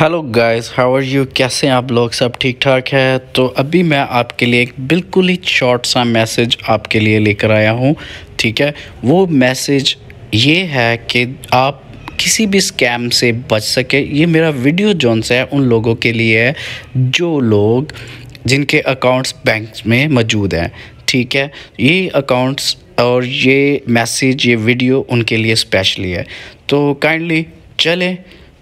Hello guys how are you कैसे हैं आप लोग सब ठीक ठाक है तो अभी मैं आपके लिए एक बिल्कुल ही शॉर्ट सा मैसेज आपके लिए लेकर आया हूं ठीक है वो मैसेज ये है कि आप किसी भी स्कैम से बच सके ये मेरा वीडियो जोन्स है उन लोगों के लिए है जो लोग जिनके अकाउंट्स बैंक में मौजूद हैं ठीक है ये अकाउंट्स और ये मैसेज ये वीडियो उनके लिए स्पेशली है तो काइंडली चलें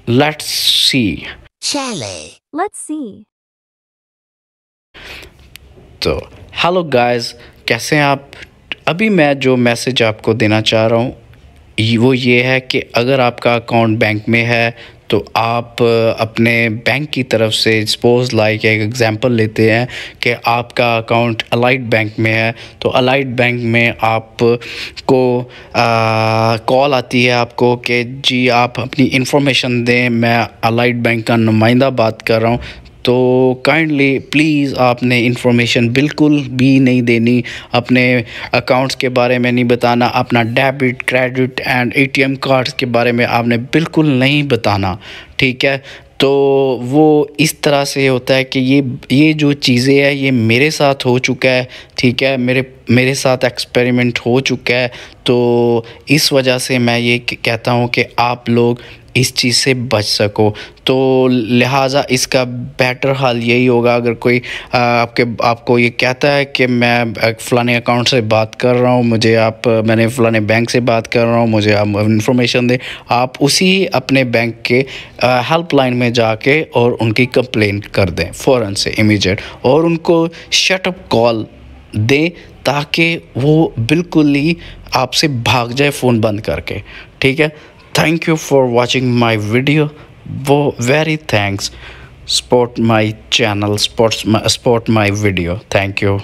Let's see. Chale. Let's see. तो हेलो गाइस कैसे हैं आप अभी मैं जो मैसेज आपको देना चाह रहा हूँ वो ये है कि अगर आपका अकाउंट बैंक में है तो आप अपने बैंक की तरफ से सपोज लाइक एक एग्ज़ाम्पल लेते हैं कि आपका अकाउंट अलाइड बैंक में है तो अलाइड बैंक में आप को कॉल आती है आपको कि जी आप अपनी इंफॉर्मेशन दें मैं अलाइड बैंक का नुमाइंदा बात कर रहा हूँ तो काइंडली प्लीज़ आपने इंफॉर्मेशन बिल्कुल भी नहीं देनी अपने अकाउंट्स के बारे में नहीं बताना अपना debit credit and ATM cards के बारे में आपने बिल्कुल नहीं बताना ठीक है तो वो इस तरह से होता है कि ये ये जो चीज़ें हैं ये मेरे साथ हो चुका है ठीक है मेरे मेरे साथ एक्सपेरिमेंट हो चुका है तो इस वजह से मैं ये कहता हूँ कि आप लोग इस चीज़ से बच सको तो लिहाजा इसका बेटर हाल यही होगा अगर कोई आपके आपको ये कहता है कि मैं फ़लाने अकाउंट से बात कर रहा हूँ मुझे आप मैंने फ़लाने बैंक से बात कर रहा हूँ मुझे आप इंफॉर्मेशन दें आप उसी अपने बैंक के हेल्पलाइन में जाके और उनकी कंप्लेंट कर दें फ़ौर से इमीजिएट और उनको शटअप कॉल दें ताकि वो बिल्कुल ही आपसे भाग जाए फ़ोन बंद करके ठीक है thank you for watching my video वो very thanks support my channel supports support my video thank you